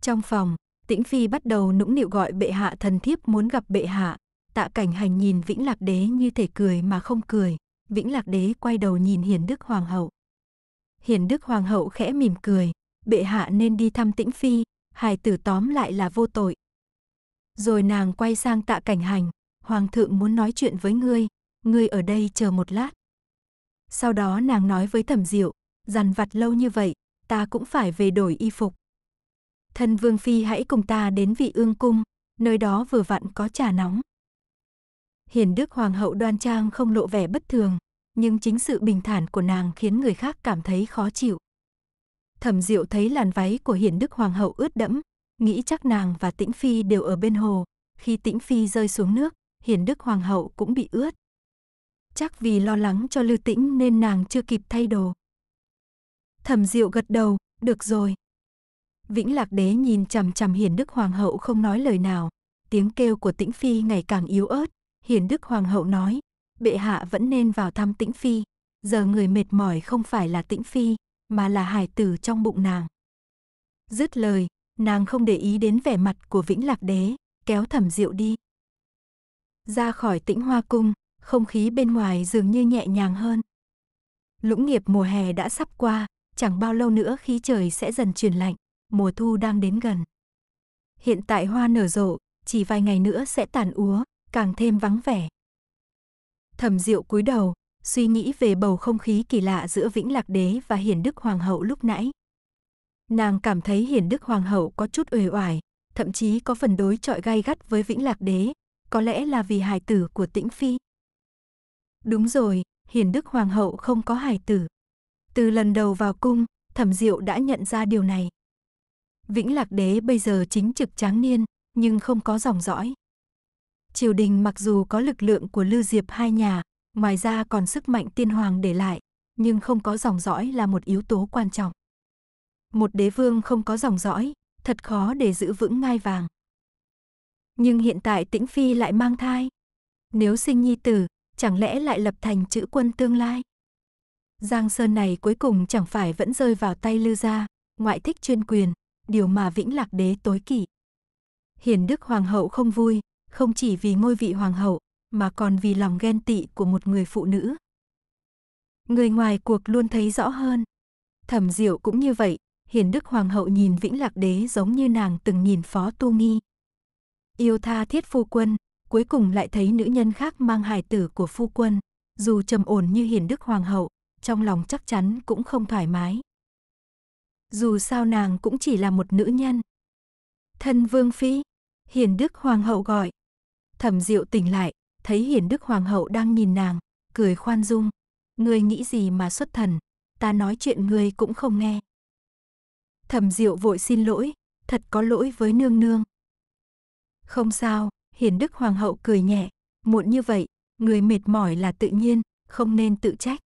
Trong phòng, Tĩnh Phi bắt đầu nũng nịu gọi bệ hạ thần thiếp muốn gặp bệ hạ. Tạ cảnh hành nhìn Vĩnh Lạc Đế như thể cười mà không cười. Vĩnh Lạc Đế quay đầu nhìn Hiền Đức Hoàng hậu. Hiền Đức Hoàng hậu khẽ mỉm cười. Bệ hạ nên đi thăm Tĩnh Phi, hài tử tóm lại là vô tội. Rồi nàng quay sang tạ cảnh hành. Hoàng thượng muốn nói chuyện với ngươi, ngươi ở đây chờ một lát. Sau đó nàng nói với thẩm diệu, dằn vặt lâu như vậy, ta cũng phải về đổi y phục thân vương phi hãy cùng ta đến vị ương cung, nơi đó vừa vặn có trà nóng. Hiền đức hoàng hậu đoan trang không lộ vẻ bất thường, nhưng chính sự bình thản của nàng khiến người khác cảm thấy khó chịu. Thẩm Diệu thấy làn váy của Hiền Đức Hoàng hậu ướt đẫm, nghĩ chắc nàng và Tĩnh Phi đều ở bên hồ, khi Tĩnh Phi rơi xuống nước, Hiền Đức Hoàng hậu cũng bị ướt. Chắc vì lo lắng cho Lưu Tĩnh nên nàng chưa kịp thay đồ. Thẩm Diệu gật đầu, được rồi, Vĩnh Lạc Đế nhìn chằm chằm Hiền Đức Hoàng hậu không nói lời nào. Tiếng kêu của Tĩnh Phi ngày càng yếu ớt. Hiền Đức Hoàng hậu nói, bệ hạ vẫn nên vào thăm Tĩnh Phi. Giờ người mệt mỏi không phải là Tĩnh Phi, mà là hải tử trong bụng nàng. Dứt lời, nàng không để ý đến vẻ mặt của Vĩnh Lạc Đế, kéo thẩm diệu đi. Ra khỏi tĩnh hoa cung, không khí bên ngoài dường như nhẹ nhàng hơn. Lũng nghiệp mùa hè đã sắp qua, chẳng bao lâu nữa khí trời sẽ dần chuyển lạnh mùa thu đang đến gần. Hiện tại hoa nở rộ, chỉ vài ngày nữa sẽ tàn úa, càng thêm vắng vẻ. Thẩm Diệu cúi đầu, suy nghĩ về bầu không khí kỳ lạ giữa Vĩnh Lạc Đế và Hiển Đức Hoàng hậu lúc nãy. Nàng cảm thấy Hiển Đức Hoàng hậu có chút uể oải, thậm chí có phần đối chọi gay gắt với Vĩnh Lạc Đế, có lẽ là vì hài tử của Tĩnh Phi. Đúng rồi, Hiển Đức Hoàng hậu không có hài tử. Từ lần đầu vào cung, Thẩm Diệu đã nhận ra điều này. Vĩnh Lạc Đế bây giờ chính trực tráng niên, nhưng không có dòng dõi. Triều đình mặc dù có lực lượng của Lưu Diệp hai nhà, ngoài ra còn sức mạnh tiên hoàng để lại, nhưng không có dòng dõi là một yếu tố quan trọng. Một đế vương không có dòng dõi, thật khó để giữ vững ngai vàng. Nhưng hiện tại Tĩnh Phi lại mang thai. Nếu sinh nhi tử, chẳng lẽ lại lập thành chữ quân tương lai? Giang Sơn này cuối cùng chẳng phải vẫn rơi vào tay Lưu gia, ngoại thích chuyên quyền, điều mà Vĩnh Lạc Đế tối kỵ. Hiền Đức Hoàng hậu không vui, không chỉ vì ngôi vị hoàng hậu, mà còn vì lòng ghen tị của một người phụ nữ. Người ngoài cuộc luôn thấy rõ hơn. Thẩm Diệu cũng như vậy, Hiền Đức Hoàng hậu nhìn Vĩnh Lạc Đế giống như nàng từng nhìn Phó Tu Nghi. Yêu tha thiết phu quân, cuối cùng lại thấy nữ nhân khác mang hài tử của phu quân, dù trầm ổn như Hiền Đức Hoàng hậu, trong lòng chắc chắn cũng không thoải mái. Dù sao nàng cũng chỉ là một nữ nhân. Thân vương phi, hiền đức hoàng hậu gọi. Thẩm diệu tỉnh lại, thấy hiền đức hoàng hậu đang nhìn nàng, cười khoan dung. Ngươi nghĩ gì mà xuất thần, ta nói chuyện ngươi cũng không nghe. Thẩm diệu vội xin lỗi, thật có lỗi với nương nương. Không sao, hiền đức hoàng hậu cười nhẹ, muộn như vậy, người mệt mỏi là tự nhiên, không nên tự trách.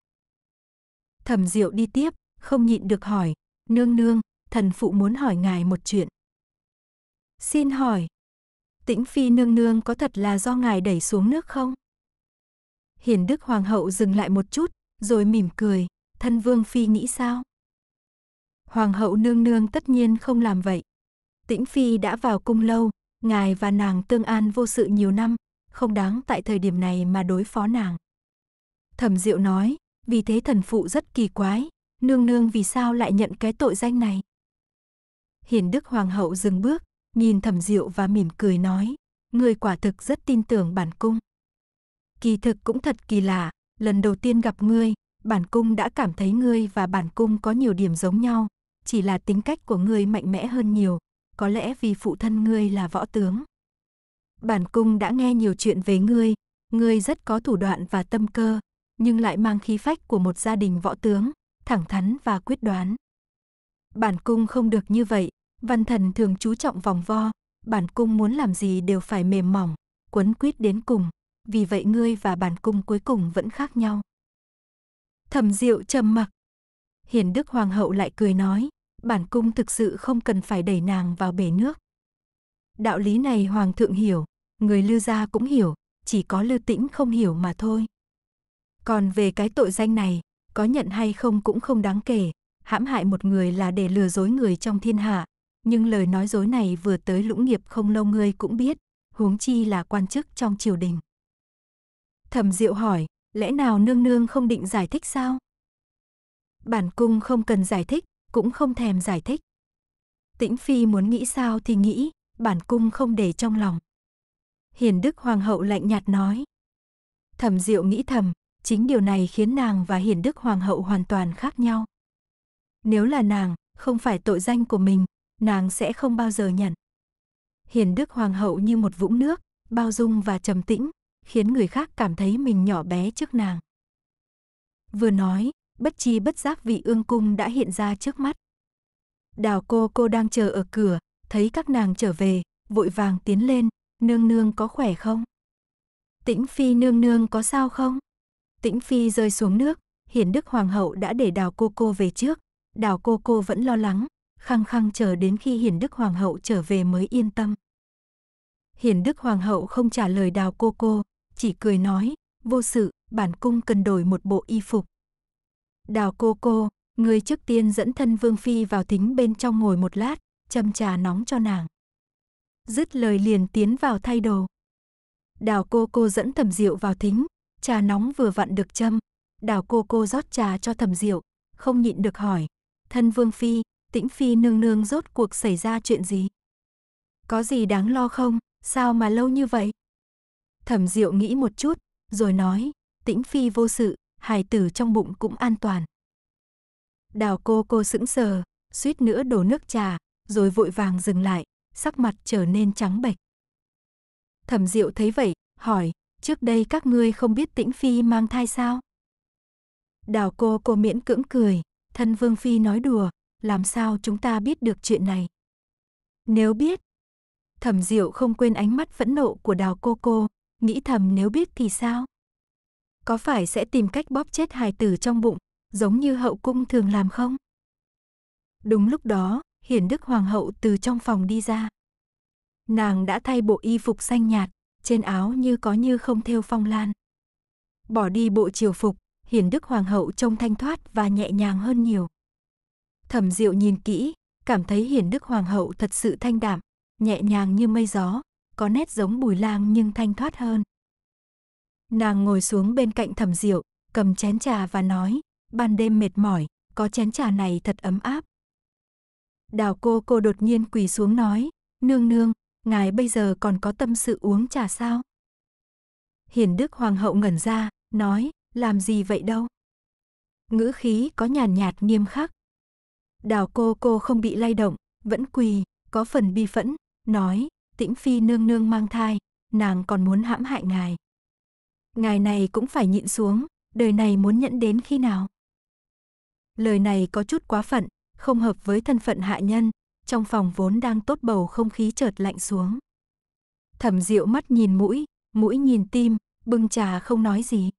Thẩm Diệu đi tiếp, không nhịn được hỏi, Nương nương, thần phụ muốn hỏi ngài một chuyện. Xin hỏi, tĩnh phi nương nương có thật là do ngài đẩy xuống nước không? Hiền đức hoàng hậu dừng lại một chút, rồi mỉm cười, thân vương phi nghĩ sao? Hoàng hậu nương nương tất nhiên không làm vậy. Tĩnh phi đã vào cung lâu, ngài và nàng tương an vô sự nhiều năm, không đáng tại thời điểm này mà đối phó nàng. Thẩm Diệu nói, vì thế thần phụ rất kỳ quái, nương nương vì sao lại nhận cái tội danh này? Hiền Đức Hoàng hậu dừng bước, nhìn thẩm diệu và mỉm cười nói, người quả thực rất tin tưởng bản cung. Kỳ thực cũng thật kỳ lạ, lần đầu tiên gặp ngươi, bản cung đã cảm thấy ngươi và bản cung có nhiều điểm giống nhau, chỉ là tính cách của ngươi mạnh mẽ hơn nhiều, có lẽ vì phụ thân ngươi là võ tướng. Bản cung đã nghe nhiều chuyện về ngươi, ngươi rất có thủ đoạn và tâm cơ, nhưng lại mang khí phách của một gia đình võ tướng, thẳng thắn và quyết đoán. Bản cung không được như vậy, văn thần thường chú trọng vòng vo, bản cung muốn làm gì đều phải mềm mỏng, quấn quýt đến cùng, vì vậy ngươi và bản cung cuối cùng vẫn khác nhau. Thẩm Diệu trầm mặc. Hiền Đức Hoàng hậu lại cười nói, bản cung thực sự không cần phải đẩy nàng vào bể nước. Đạo lý này hoàng thượng hiểu, người Lưu gia cũng hiểu, chỉ có Lưu Tĩnh không hiểu mà thôi. Còn về cái tội danh này, có nhận hay không cũng không đáng kể, hãm hại một người là để lừa dối người trong thiên hạ, nhưng lời nói dối này vừa tới lũng nghiệp không lâu ngươi cũng biết, huống chi là quan chức trong triều đình. Thẩm Diệu hỏi, lẽ nào nương nương không định giải thích sao? Bản cung không cần giải thích, cũng không thèm giải thích. Tĩnh Phi muốn nghĩ sao thì nghĩ, bản cung không để trong lòng. Hiền Đức Hoàng hậu lạnh nhạt nói. Thẩm Diệu nghĩ thầm, chính điều này khiến nàng và hiển đức hoàng hậu hoàn toàn khác nhau. Nếu là nàng, không phải tội danh của mình, nàng sẽ không bao giờ nhận. Hiền đức hoàng hậu như một vũng nước, bao dung và trầm tĩnh, khiến người khác cảm thấy mình nhỏ bé trước nàng. Vừa nói, bất chi bất giác vị ương cung đã hiện ra trước mắt. Đào cô cô đang chờ ở cửa, thấy các nàng trở về, vội vàng tiến lên, nương nương có khỏe không? Tĩnh phi nương nương có sao không? Tĩnh Phi rơi xuống nước, hiển đức hoàng hậu đã để đào cô cô về trước. Đào cô cô vẫn lo lắng, khăng khăng chờ đến khi hiển đức hoàng hậu trở về mới yên tâm. Hiển đức hoàng hậu không trả lời đào cô cô, chỉ cười nói, vô sự, bản cung cần đổi một bộ y phục. Đào cô cô, người trước tiên dẫn thân vương phi vào thính bên trong ngồi một lát, châm trà nóng cho nàng. Dứt lời liền tiến vào thay đồ. Đào cô cô dẫn thẩm diệu vào thính, Trà nóng vừa vặn được châm, đào cô cô rót trà cho thẩm diệu, không nhịn được hỏi. Thân vương phi, tĩnh phi nương nương rốt cuộc xảy ra chuyện gì? Có gì đáng lo không, sao mà lâu như vậy? Thẩm diệu nghĩ một chút, rồi nói, tĩnh phi vô sự, hài tử trong bụng cũng an toàn. Đào cô cô sững sờ, suýt nữa đổ nước trà, rồi vội vàng dừng lại, sắc mặt trở nên trắng bệch. Thẩm Diệu thấy vậy, hỏi, trước đây các ngươi không biết tĩnh phi mang thai sao? Đào cô cô miễn cưỡng cười, thân vương phi nói đùa, làm sao chúng ta biết được chuyện này? Nếu biết, thẩm diệu không quên ánh mắt phẫn nộ của đào cô cô, nghĩ thầm nếu biết thì sao? Có phải sẽ tìm cách bóp chết hài tử trong bụng, giống như hậu cung thường làm không? Đúng lúc đó, hiển đức hoàng hậu từ trong phòng đi ra. Nàng đã thay bộ y phục xanh nhạt, trên áo như có như không thêu phong lan. Bỏ đi bộ triều phục, hiền đức hoàng hậu trông thanh thoát và nhẹ nhàng hơn nhiều. Thẩm Diệu nhìn kỹ, cảm thấy hiền đức hoàng hậu thật sự thanh đạm, nhẹ nhàng như mây gió, có nét giống bùi lang nhưng thanh thoát hơn. Nàng ngồi xuống bên cạnh thẩm Diệu, cầm chén trà và nói, ban đêm mệt mỏi, có chén trà này thật ấm áp. Đào cô cô đột nhiên quỳ xuống nói, nương nương, ngài bây giờ còn có tâm sự uống trà sao? Hiền Đức Hoàng hậu ngẩn ra, nói, làm gì vậy đâu? Ngữ khí có nhàn nhạt nghiêm khắc. Đào cô cô không bị lay động, vẫn quỳ, có phần bi phẫn, nói, tĩnh phi nương nương mang thai, nàng còn muốn hãm hại ngài. Ngài này cũng phải nhịn xuống, đời này muốn nhẫn đến khi nào? Lời này có chút quá phận, không hợp với thân phận hạ nhân, trong phòng vốn đang tốt bầu không khí chợt lạnh xuống. Thẩm Diệu mắt nhìn mũi, mũi nhìn tim, bưng trà không nói gì.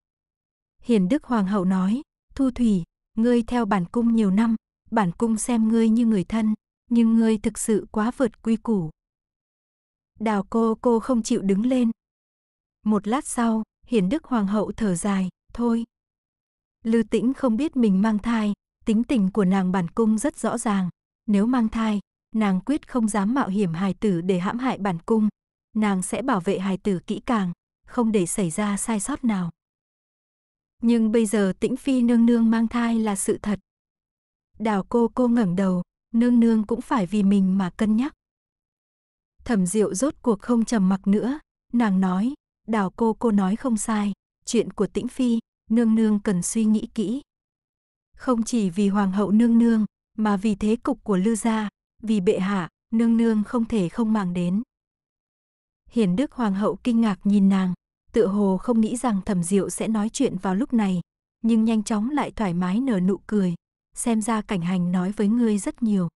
Hiền Đức Hoàng hậu nói, Thu Thủy, ngươi theo bản cung nhiều năm, bản cung xem ngươi như người thân, nhưng ngươi thực sự quá vượt quy củ. Đào cô cô không chịu đứng lên. Một lát sau, Hiền Đức Hoàng hậu thở dài, thôi. Lư Tĩnh không biết mình mang thai, tính tình của nàng bản cung rất rõ ràng. Nếu mang thai, nàng quyết không dám mạo hiểm hài tử để hãm hại bản cung, nàng sẽ bảo vệ hài tử kỹ càng, không để xảy ra sai sót nào. Nhưng bây giờ tĩnh phi nương nương mang thai là sự thật. Đào cô cô ngẩng đầu, nương nương cũng phải vì mình mà cân nhắc. Thẩm diệu rốt cuộc không trầm mặc nữa, nàng nói, đào cô cô nói không sai, chuyện của tĩnh phi, nương nương cần suy nghĩ kỹ. Không chỉ vì hoàng hậu nương nương, mà vì thế cục của Lư gia, vì bệ hạ, nương nương không thể không màng đến. Hiền Đức Hoàng hậu kinh ngạc nhìn nàng, tựa hồ không nghĩ rằng Thẩm Diệu sẽ nói chuyện vào lúc này, nhưng nhanh chóng lại thoải mái nở nụ cười, xem ra cảnh hành nói với ngươi rất nhiều.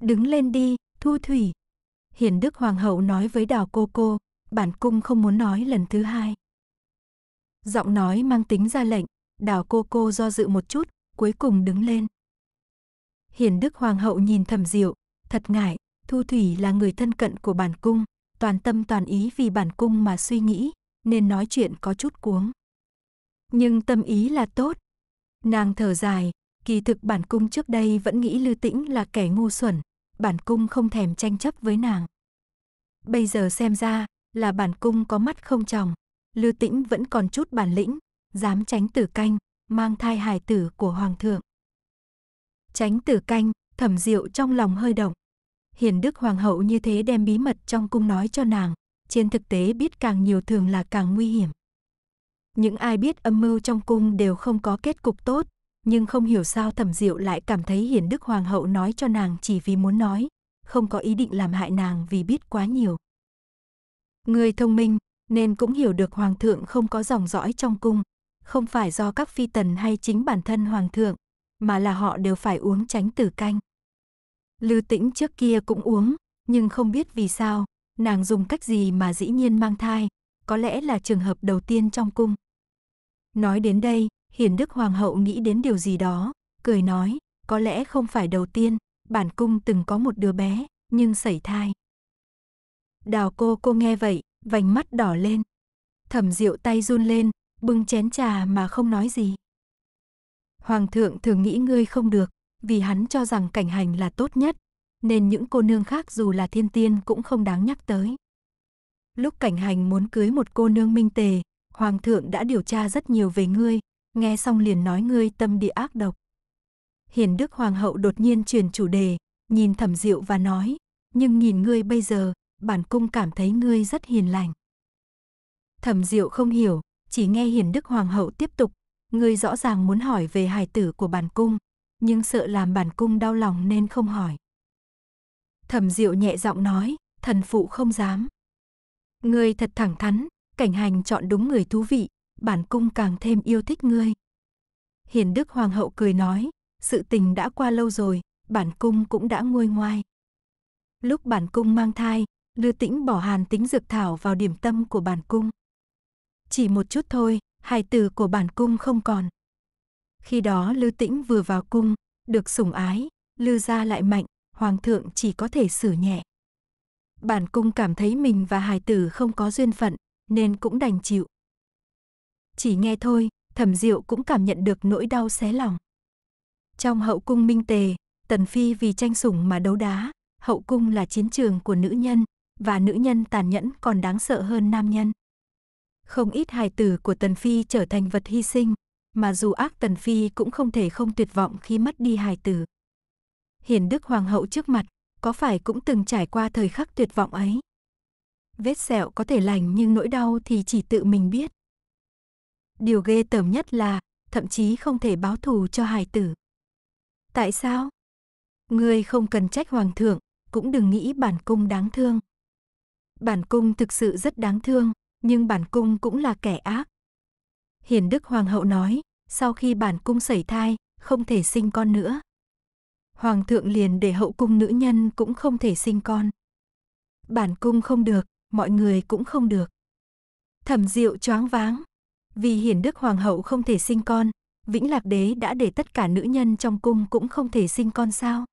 Đứng lên đi, Thu Thủy. Hiền Đức Hoàng hậu nói với Đào Cô Cô, bản cung không muốn nói lần thứ hai. Giọng nói mang tính ra lệnh, Đào Cô Cô do dự một chút, cuối cùng đứng lên. Hiền Đức Hoàng hậu nhìn thầm diệu, thật ngại, Thu Thủy là người thân cận của bản cung, toàn tâm toàn ý vì bản cung mà suy nghĩ, nên nói chuyện có chút cuống. Nhưng tâm ý là tốt. Nàng thở dài, kỳ thực bản cung trước đây vẫn nghĩ Lư Tĩnh là kẻ ngu xuẩn, bản cung không thèm tranh chấp với nàng. Bây giờ xem ra là bản cung có mắt không tròng, Lư Tĩnh vẫn còn chút bản lĩnh, dám tránh tử canh, mang thai hài tử của hoàng thượng. Tránh tử canh, thẩm diệu trong lòng hơi động. Hiền đức hoàng hậu như thế đem bí mật trong cung nói cho nàng, trên thực tế biết càng nhiều thường là càng nguy hiểm. Những ai biết âm mưu trong cung đều không có kết cục tốt, nhưng không hiểu sao thẩm diệu lại cảm thấy hiền đức hoàng hậu nói cho nàng chỉ vì muốn nói, không có ý định làm hại nàng vì biết quá nhiều. Người thông minh nên cũng hiểu được hoàng thượng không có dòng dõi trong cung, không phải do các phi tần hay chính bản thân hoàng thượng, mà là họ đều phải uống tránh tử canh. Lưu Tĩnh trước kia cũng uống, nhưng không biết vì sao, nàng dùng cách gì mà dĩ nhiên mang thai, có lẽ là trường hợp đầu tiên trong cung. Nói đến đây, Hiền Đức Hoàng hậu nghĩ đến điều gì đó, cười nói, có lẽ không phải đầu tiên, bản cung từng có một đứa bé, nhưng sẩy thai. Đào cô cô nghe vậy, vành mắt đỏ lên. Thẩm rượu tay run lên, bưng chén trà mà không nói gì. Hoàng thượng thường nghĩ ngươi không được, vì hắn cho rằng cảnh hành là tốt nhất, nên những cô nương khác dù là thiên tiên cũng không đáng nhắc tới. Lúc cảnh hành muốn cưới một cô nương minh tề, Hoàng thượng đã điều tra rất nhiều về ngươi, nghe xong liền nói ngươi tâm địa ác độc. Hiền Đức Hoàng hậu đột nhiên truyền chủ đề, nhìn thẩm diệu và nói, nhưng nhìn ngươi bây giờ, bản cung cảm thấy ngươi rất hiền lành. Thẩm diệu không hiểu, chỉ nghe Hiền Đức Hoàng hậu tiếp tục, Ngươi rõ ràng muốn hỏi về hài tử của bản cung, nhưng sợ làm bản cung đau lòng nên không hỏi. Thẩm Diệu nhẹ giọng nói, thần phụ không dám. Ngươi thật thẳng thắn, cảnh hành chọn đúng người thú vị, bản cung càng thêm yêu thích ngươi. Hiền Đức Hoàng hậu cười nói, sự tình đã qua lâu rồi, bản cung cũng đã nguôi ngoai. Lúc bản cung mang thai, Lư Tĩnh bỏ hàn tính dược thảo vào điểm tâm của bản cung. Chỉ một chút thôi, hài tử của bản cung không còn. Khi đó Lưu Tĩnh vừa vào cung, được sủng ái, Lưu gia lại mạnh, hoàng thượng chỉ có thể xử nhẹ. Bản cung cảm thấy mình và hài tử không có duyên phận, nên cũng đành chịu. Chỉ nghe thôi, Thẩm Diệu cũng cảm nhận được nỗi đau xé lòng. Trong hậu cung Minh Tề, Tần Phi vì tranh sủng mà đấu đá, hậu cung là chiến trường của nữ nhân, và nữ nhân tàn nhẫn còn đáng sợ hơn nam nhân. Không ít hài tử của Tần Phi trở thành vật hy sinh, mà dù ác Tần Phi cũng không thể không tuyệt vọng khi mất đi hài tử. Hiền Đức Hoàng hậu trước mặt, có phải cũng từng trải qua thời khắc tuyệt vọng ấy? Vết sẹo có thể lành nhưng nỗi đau thì chỉ tự mình biết. Điều ghê tởm nhất là, thậm chí không thể báo thù cho hài tử. Tại sao? người không cần trách hoàng thượng, cũng đừng nghĩ bản cung đáng thương. Bản cung thực sự rất đáng thương, nhưng bản cung cũng là kẻ ác. Hiền Đức Hoàng hậu nói, sau khi bản cung sẩy thai, không thể sinh con nữa. Hoàng thượng liền để hậu cung nữ nhân cũng không thể sinh con. Bản cung không được, mọi người cũng không được. Thẩm Diệu choáng váng, vì Hiền Đức Hoàng hậu không thể sinh con, Vĩnh Lạc đế đã để tất cả nữ nhân trong cung cũng không thể sinh con sao?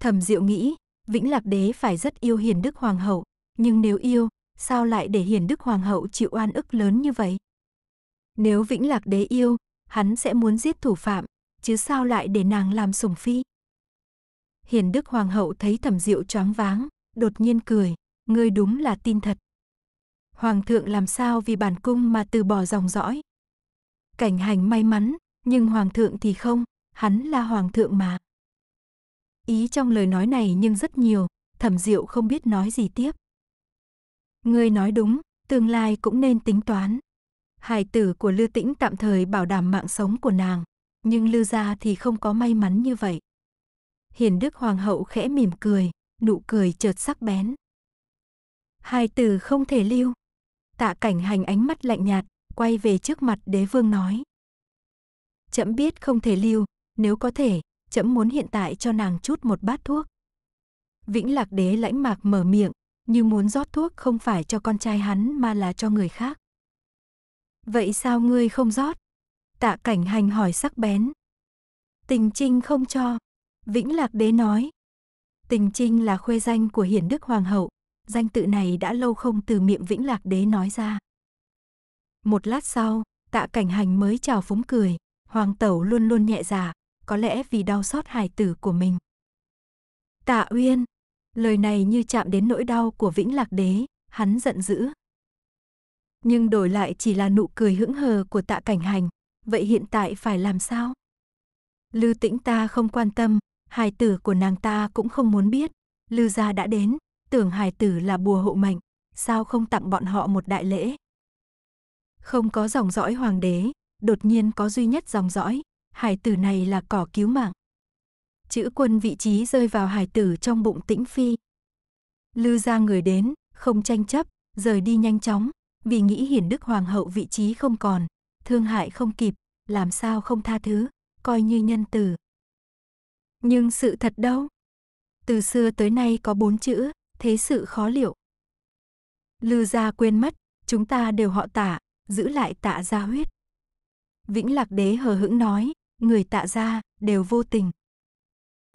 Thẩm Diệu nghĩ, Vĩnh Lạc đế phải rất yêu Hiền Đức Hoàng hậu, nhưng nếu yêu sao lại để hiền đức hoàng hậu chịu oan ức lớn như vậy? Nếu Vĩnh Lạc đế yêu, hắn sẽ muốn giết thủ phạm, chứ sao lại để nàng làm sủng phi? Hiền đức hoàng hậu thấy thẩm diệu choáng váng, đột nhiên cười, ngươi đúng là tin thật. Hoàng thượng làm sao vì bản cung mà từ bỏ dòng dõi? Cảnh hành may mắn, nhưng hoàng thượng thì không, hắn là hoàng thượng mà. Ý trong lời nói này nhưng rất nhiều, thẩm diệu không biết nói gì tiếp. Ngươi nói đúng, tương lai cũng nên tính toán. Hài tử của Lư Tĩnh tạm thời bảo đảm mạng sống của nàng, nhưng Lư gia thì không có may mắn như vậy. Hiền Đức Hoàng hậu khẽ mỉm cười, nụ cười chợt sắc bén. Hai tử không thể lưu. Tạ cảnh hành ánh mắt lạnh nhạt, quay về trước mặt đế vương nói. Chậm biết không thể lưu, nếu có thể, chậm muốn hiện tại cho nàng chút một bát thuốc. Vĩnh lạc đế lãnh mạc mở miệng, như muốn rót thuốc không phải cho con trai hắn mà là cho người khác. Vậy sao ngươi không rót? Tạ cảnh hành hỏi sắc bén. Tình trinh không cho. Vĩnh Lạc Đế nói. Tình trinh là khuê danh của hiển đức hoàng hậu, danh tự này đã lâu không từ miệng Vĩnh Lạc Đế nói ra. Một lát sau, tạ cảnh hành mới chào phúng cười, hoàng tẩu luôn luôn nhẹ dạ, có lẽ vì đau xót hài tử của mình. Tạ Uyên, Lời này như chạm đến nỗi đau của Vĩnh Lạc Đế, hắn giận dữ. Nhưng đổi lại chỉ là nụ cười hững hờ của tạ cảnh hành, vậy hiện tại phải làm sao? lưu tĩnh ta không quan tâm, hài tử của nàng ta cũng không muốn biết. lưu gia đã đến, tưởng hài tử là bùa hộ mệnh, sao không tặng bọn họ một đại lễ? Không có dòng dõi hoàng đế, đột nhiên có duy nhất dòng dõi, hài tử này là cỏ cứu mạng chữ quân vị trí rơi vào hải tử trong bụng tĩnh phi. Lư ra người đến, không tranh chấp, rời đi nhanh chóng, vì nghĩ hiển đức hoàng hậu vị trí không còn, thương hại không kịp, làm sao không tha thứ, coi như nhân từ. Nhưng sự thật đâu? Từ xưa tới nay có bốn chữ, thế sự khó liệu. Lư gia quên mất, chúng ta đều họ tạ, giữ lại tạ gia huyết. Vĩnh Lạc Đế hờ hững nói, người tạ gia đều vô tình.